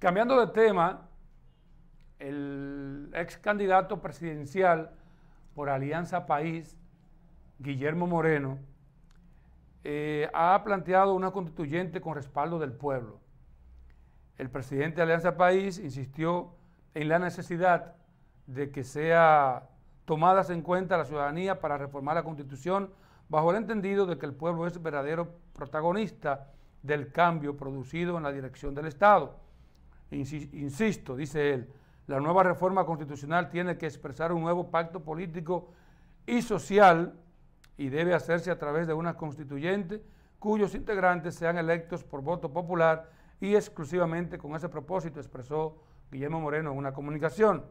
Cambiando de tema, el ex candidato presidencial por Alianza País, Guillermo Moreno, eh, ha planteado una constituyente con respaldo del pueblo. El presidente de Alianza País insistió en la necesidad de que sea tomadas en cuenta la ciudadanía para reformar la constitución bajo el entendido de que el pueblo es verdadero protagonista del cambio producido en la dirección del Estado Insisto, dice él, la nueva reforma constitucional tiene que expresar un nuevo pacto político y social y debe hacerse a través de una constituyente cuyos integrantes sean electos por voto popular y exclusivamente con ese propósito, expresó Guillermo Moreno en una comunicación.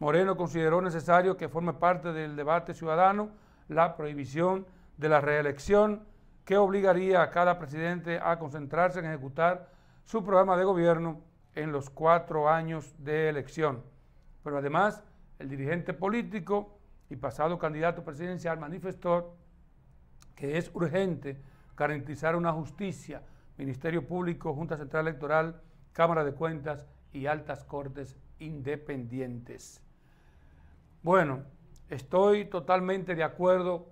Moreno consideró necesario que forme parte del debate ciudadano la prohibición de la reelección que obligaría a cada presidente a concentrarse en ejecutar su programa de gobierno en los cuatro años de elección. Pero además, el dirigente político y pasado candidato presidencial manifestó que es urgente garantizar una justicia, Ministerio Público, Junta Central Electoral, Cámara de Cuentas y altas cortes independientes. Bueno, estoy totalmente de acuerdo,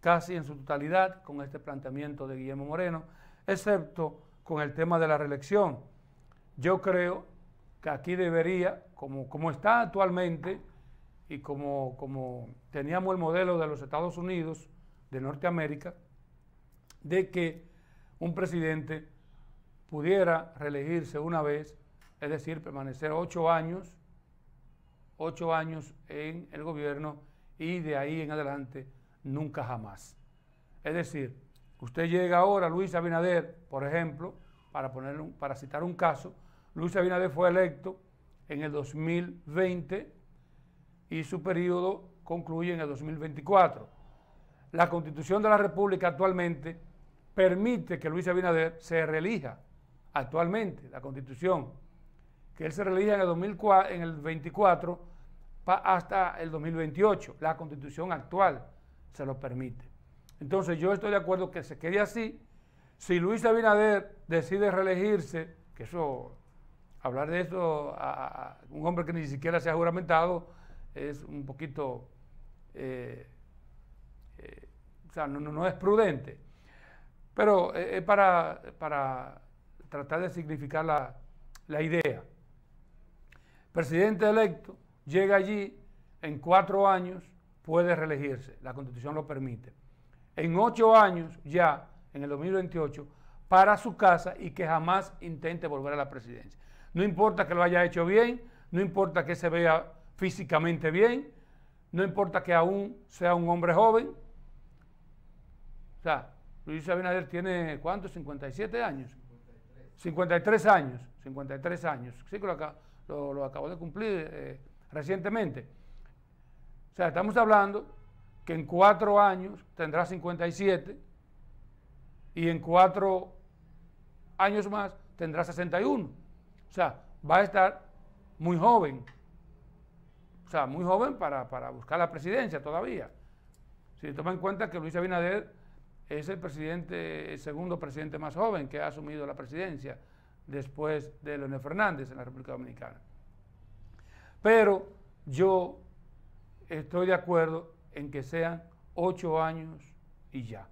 casi en su totalidad, con este planteamiento de Guillermo Moreno, excepto con el tema de la reelección yo creo que aquí debería, como, está actualmente y como, teníamos el modelo de los Estados Unidos, de Norteamérica, de que un presidente pudiera reelegirse una vez, es decir, permanecer ocho años, ocho años en el gobierno y de ahí en adelante nunca jamás. Es decir, usted llega ahora, Luis Abinader, por ejemplo, para, poner para citar un caso, Luis Abinader fue electo en el 2020 y su periodo concluye en el 2024. La Constitución de la República actualmente permite que Luis Abinader se reelija actualmente, la Constitución, que él se reelija en el, 2024 hasta el 2028. La Constitución actual se lo permite. Entonces yo estoy de acuerdo que se quede así. Si Luis Abinader decide reelegirse, que eso hablar de eso a, un hombre que ni siquiera se ha juramentado es un poquito, eh, eh, o sea, no, es prudente. Pero eh, es para, tratar de significar la idea. Presidente electo llega allí en cuatro años, puede reelegirse, la constitución lo permite. En ocho años ya, en el 2028, para su casa y que jamás intente volver a la presidencia. No importa que lo haya hecho bien, no importa que se vea físicamente bien, no importa que aún sea un hombre joven. O sea, Luis Abinader tiene, ¿cuántos? 57 años. 53, años, 53 años. Sí que lo, acá, lo, de cumplir eh, recientemente. O sea, estamos hablando que en cuatro años tendrá 57 y en cuatro años más tendrá 61. O sea, va a estar muy joven, o sea, muy joven para, buscar la presidencia todavía. Si se toma en cuenta que Luis Abinader es el presidente, segundo presidente más joven que ha asumido la presidencia después de Leonel Fernández en la República Dominicana. Pero yo estoy de acuerdo en que sean ocho años y ya.